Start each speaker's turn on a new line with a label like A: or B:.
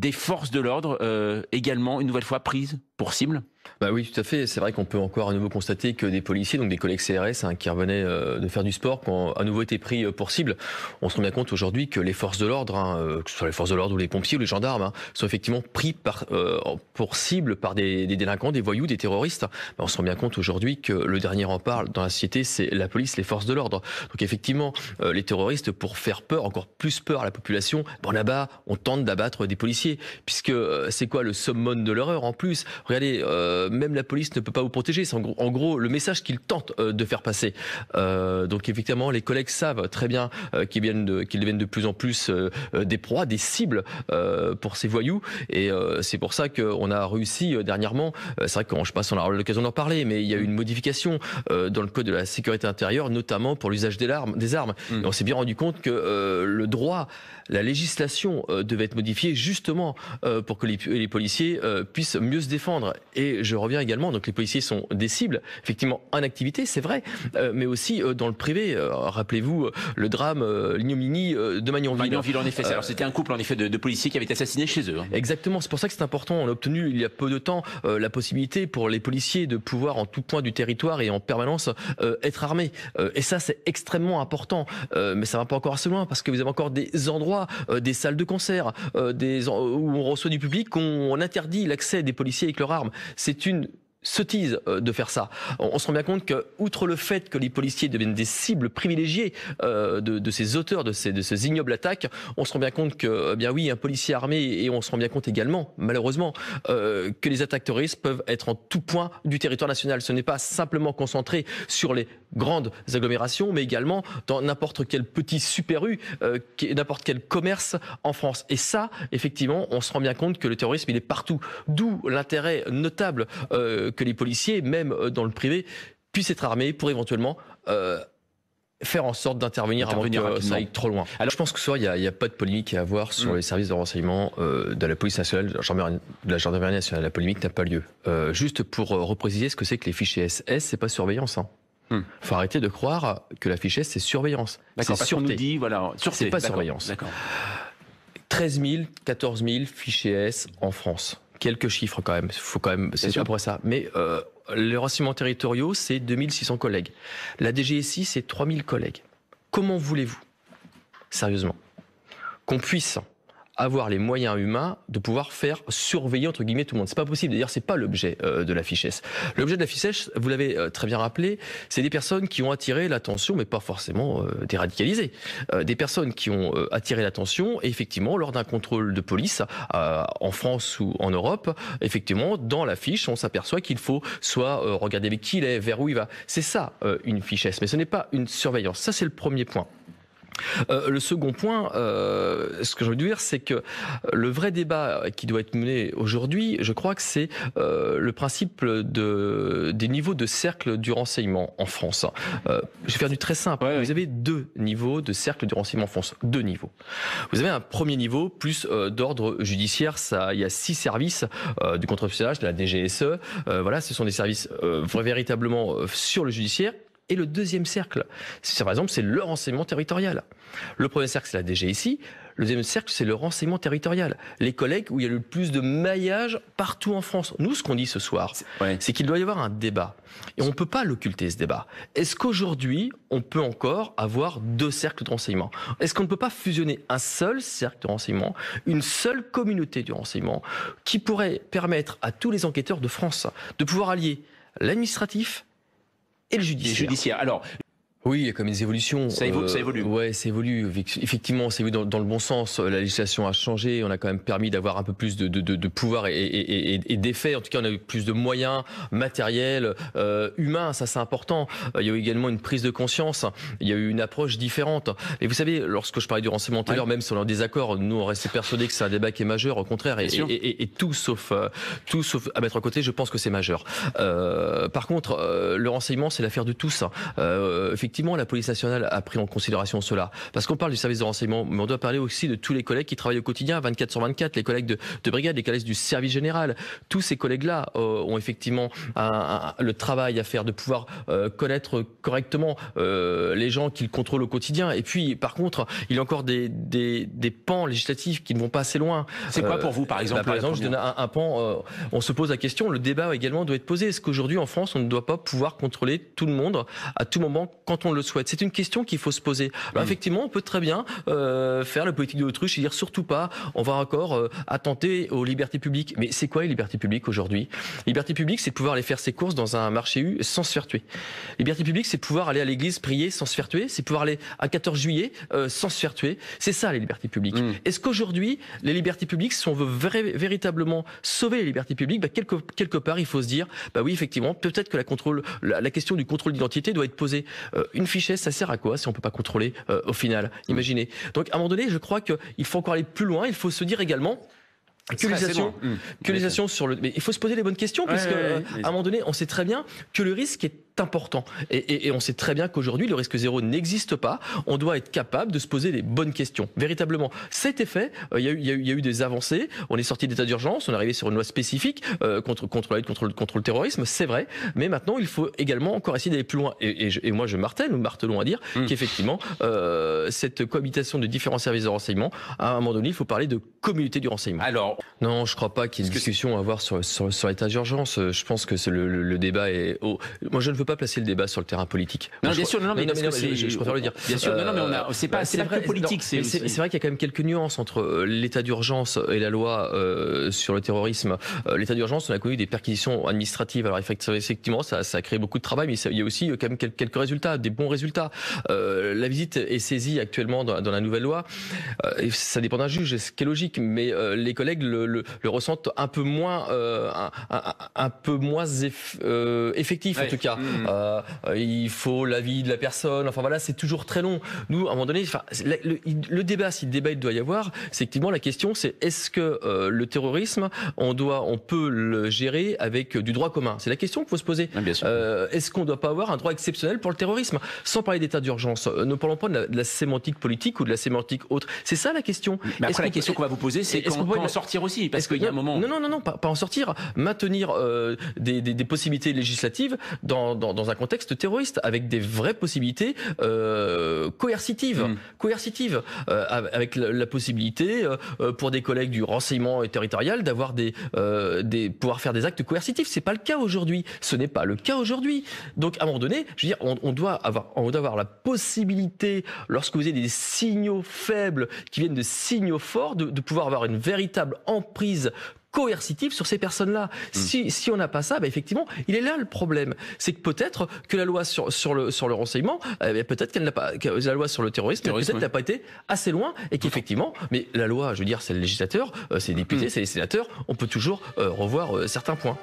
A: des forces de l'ordre euh, également, une nouvelle fois, prises pour cible bah oui, tout à fait. C'est vrai qu'on peut encore à nouveau constater que des policiers, donc des collègues CRS hein, qui revenaient euh, de faire du sport, ont à nouveau été pris euh, pour cible. On se rend bien compte aujourd'hui que les forces de l'ordre, hein, euh, que ce soit les forces de l'ordre ou les pompiers ou les gendarmes, hein, sont effectivement pris par, pour cible par des, délinquants, des voyous, des terroristes. Bah, on se rend bien compte aujourd'hui que le dernier rempart dans la société, c'est la police, les forces de l'ordre. Donc effectivement, les terroristes, pour faire peur, encore plus peur à la population, bon là-bas, on tente d'abattre des policiers. Puisque c'est quoi le summum de l'horreur en plus Regardez euh, même la police ne peut pas vous protéger. C'est en, gros, le message qu'ils tentent euh, de faire passer. Euh, donc effectivement, les collègues savent très bien qu'ils, viennent qu'ils deviennent de plus en plus des proies, des cibles pour ces voyous. Et c'est pour ça qu'on a réussi dernièrement, c'est vrai qu'on je passe, on a l'occasion d'en parler, mais il y a eu une modification dans le code de la sécurité intérieure, notamment pour l'usage des, des armes. Mmh. on s'est bien rendu compte que le droit, la législation devait être modifiée justement pour que les, les policiers puissent mieux se défendre. Et je reviens également, donc les policiers sont des cibles, effectivement, en activité, c'est vrai, euh, mais aussi euh, dans le privé. Euh, rappelez-vous le drame, l'ignominie de Magnonville. Magnonville, en effet. Alors c'était un couple, en effet, de, policiers qui avaient été assassinés chez eux. Hein. Exactement. C'est pour ça que c'est important. On a obtenu il y a peu de temps la possibilité pour les policiers de pouvoir en tout point du territoire et en permanence être armés. et ça, c'est extrêmement important. mais ça va pas encore assez loin parce que vous avez encore des endroits, des salles de concert, des où on reçoit du public, qu'on interdit l'accès des policiers avec leurs armes c'est une sottise euh, de faire ça. On, se rend bien compte que, outre le fait que les policiers deviennent des cibles privilégiées euh, de, ces auteurs, de ces, ignobles attaques, on se rend bien compte que, euh, bien oui, un policier armé, et on se rend bien compte également, malheureusement, que les attaques terroristes peuvent être en tout point du territoire national. Ce n'est pas simplement concentré sur les grandes agglomérations, mais également dans n'importe quel petit super-U, n'importe quel commerce en France. Et ça, effectivement, on se rend bien compte que le terrorisme, il est partout. D'où l'intérêt notable que les policiers, même euh, dans le privé, puissent être armés pour éventuellement euh, faire en sorte d'intervenir avant que ça aille trop loin. Alors je pense que soit il n'y a, pas de polémique à avoir sur mm. les services de renseignement euh, de la police nationale, de la gendarmerie nationale. La polémique n'a pas lieu. juste pour repréciser ce que c'est que les fichiers SS, c'est pas surveillance. Hein. Mm. Faut arrêter de croire que la fiche S c'est surveillance. C'est sûreté. dit, voilà, C'est pas surveillance. 13 000, 14 000 fichiers S en France quelques chiffres quand même. Faut quand même, c'est pas ça. Mais euh, les renseignements territoriaux, c'est 2600 collègues. La DGSI, c'est 3000 collègues. Comment voulez-vous, sérieusement, qu'on puisse avoir les moyens humains de pouvoir faire surveiller entre guillemets tout le monde. C'est pas possible. D'ailleurs, c'est pas l'objet euh, de la fichesse. L'objet de la fichesse, vous l'avez euh, très bien rappelé, c'est des personnes qui ont attiré l'attention, mais pas forcément euh, des radicalisés. des personnes qui ont attiré l'attention et effectivement lors d'un contrôle de police en France ou en Europe, effectivement dans la fiche, on s'aperçoit qu'il faut soit regarder avec qui il est, vers où il va. C'est ça une fichesse, mais ce n'est pas une surveillance. Ça, c'est le premier point. Euh, le second point, euh, ce que j'ai envie de dire, c'est que le vrai débat qui doit être mené aujourd'hui, je crois que c'est euh, le principe de, des niveaux de cercle du renseignement en France. Hein. Euh, je vais faire du très simple. Vous avez deux niveaux de cercle du renseignement en France. Deux niveaux. Vous avez un premier niveau, plus euh, d'ordre judiciaire. Ça, il y a six services du contre-espionnage, de la DGSE. voilà, ce sont des services véritablement sur le judiciaire et le deuxième cercle, par exemple, c'est le renseignement territorial. Le premier cercle, c'est la ici. Le deuxième cercle, c'est le renseignement territorial. Les collègues où il y a le plus de maillage partout en France. Nous, ce qu'on dit ce soir, c'est qu'il doit y avoir un débat. Et on ne peut pas l'occulter, ce débat. Est-ce qu'aujourd'hui, on peut encore avoir deux cercles de renseignement Est-ce qu'on ne peut pas fusionner un seul cercle de renseignement, une seule communauté de renseignement, qui pourrait permettre à tous les enquêteurs de France de pouvoir allier l'administratif, et le judiciaire. Oui, il y a comme des évolutions. Ça évolue. Euh, ça évolue. Ouais, ça évolue. Effectivement, ça évolue dans, le bon sens. La législation a changé. On a quand même permis d'avoir un peu plus de, pouvoir et, d'effet. En tout cas, on a eu plus de moyens matériels, euh, humains. Ça, c'est important. Euh, il y a eu également une prise de conscience. Il y a eu une approche différente. Et vous savez, lorsque je parlais du renseignement tout à l'heure, même si on est désaccord, nous, on restait persuadés que c'est un débat qui est majeur. Au contraire, et, tout sauf, tout sauf à mettre à côté, je pense que c'est majeur. Euh, par contre, le renseignement, c'est l'affaire de tous. Hein effectivement, la police nationale a pris en considération cela. Parce qu'on parle du service de renseignement, mais on doit parler aussi de tous les collègues qui travaillent au quotidien, 24 sur 24, les collègues de, brigade, les collègues du service général. Tous ces collègues-là euh, ont effectivement le travail à faire de pouvoir euh, connaître correctement euh, les gens qu'ils contrôlent au quotidien. Et puis, par contre, il y a encore des, pans législatifs qui ne vont pas assez loin. C'est quoi pour vous, par bah, exemple Par exemple, je donne un, pan. on se pose la question. Le débat également doit être posé. Est-ce qu'aujourd'hui, en France, on ne doit pas pouvoir contrôler tout le monde à tout moment quand on le souhaite C'est une question qu'il faut se poser. Bah, effectivement, on peut très bien euh, faire la politique de l'autruche et dire surtout pas, on va encore euh, attenter aux libertés publiques. Mais c'est quoi les libertés publiques aujourd'hui Liberté publique, c'est pouvoir aller faire ses courses dans un marché U sans se faire tuer. Liberté publique, c'est pouvoir aller à l'église prier sans se faire tuer, c'est pouvoir aller à 14 juillet euh, sans se faire tuer. C'est ça les libertés publiques. Mm. Est-ce qu'aujourd'hui, les libertés publiques, si on veut véritablement sauver les libertés publiques, bah, quelque, part, il faut se dire, bah oui, effectivement, peut-être que la, contrôle, question du contrôle d'identité doit être posée. Euh, une fichette ça sert à quoi si on peut pas contrôler euh, au final mm. Imaginez. Donc à un moment donné, je crois qu'il faut encore aller plus loin. Il faut se dire également que mm. que les sur le. Mais il faut se poser les bonnes questions, puisque euh, un moment donné, on sait très bien que le risque est important. Et, on sait très bien qu'aujourd'hui, le risque zéro n'existe pas. On doit être capable de se poser les bonnes questions. Véritablement, c'était fait. Euh, il euh, y, y, a eu des avancées. On est sorti d'état d'urgence. On est arrivé sur une loi spécifique euh, contre, contre la lutte contre, contre le terrorisme. C'est vrai. Mais maintenant, il faut également encore essayer d'aller plus loin. Et, moi, je martèle, ou martelons à dire, mmh. qu'effectivement, euh, cette cohabitation de différents services de renseignement, à un moment donné, il faut parler de communauté du renseignement. Alors, non, je crois pas qu'il y ait une discussion à avoir sur, sur, sur l'état d'urgence. Je pense que le, le, le, débat est. au moi, je ne veux pas placer le débat sur le terrain politique. Non, bien sûr, non, mais, non, mais, je, préfère le dire. Bien sûr, euh, c'est pas, c'est vrai, politique. C'est vrai qu'il y a quand même quelques nuances entre euh, l'état d'urgence et la loi euh, sur le terrorisme. l'état d'urgence, on a connu des perquisitions administratives. Alors effectivement, ça, ça a créé beaucoup de travail, mais ça, il y a aussi quand même quelques résultats, des bons résultats la visite est saisie actuellement dans, la nouvelle loi. Euh, ça dépend d'un juge, ce qui est logique, mais euh, les collègues le, ressentent un peu moins, euh, un, peu moins effectif en tout cas. Mmh. il faut l'avis de la personne. Enfin voilà, c'est toujours très long. Nous, à un moment donné, le, débat, si le débat il doit y avoir, c'est effectivement la question, c'est est-ce que le terrorisme, on doit, on peut le gérer avec du droit commun. C'est la question qu'il faut se poser. est-ce qu'on ne doit pas avoir un droit exceptionnel pour le terrorisme, sans parler d'état d'urgence euh, ne parlons pas de la, sémantique politique ou de la sémantique autre. C'est ça la question. Mais après, que la question qu'on va vous poser, c'est quand, -ce peut... en sortir aussi, parce qu'il y a un moment. Non, non, non, non pas, en sortir. Maintenir euh, des, possibilités législatives dans, un contexte terroriste, avec des vraies possibilités euh, coercitives, hmm. coercitives, avec la, possibilité pour des collègues du renseignement et territorial d'avoir des, des pouvoir faire des actes coercitifs. C'est pas le cas aujourd'hui. Ce n'est pas le cas aujourd'hui. Donc à un moment donné, je veux dire, on, on doit avoir, on doit avoir la possibilité lorsque vous avez des signaux faibles qui viennent de signaux forts, de, pouvoir avoir une véritable emprise coercitive sur ces personnes-là. Hmm. Si, si on n'a pas ça, bah effectivement, il est là le problème. C'est que peut-être que la loi sur, sur, le, sur le renseignement, eh peut-être qu'elle n'a pas, que la loi sur le terrorisme, n'a pas été assez loin et qu'effectivement, mais la loi, je veux dire, c'est le législateur, euh, c'est les députés, hmm. c'est les sénateurs, on peut toujours euh, revoir euh, certains points.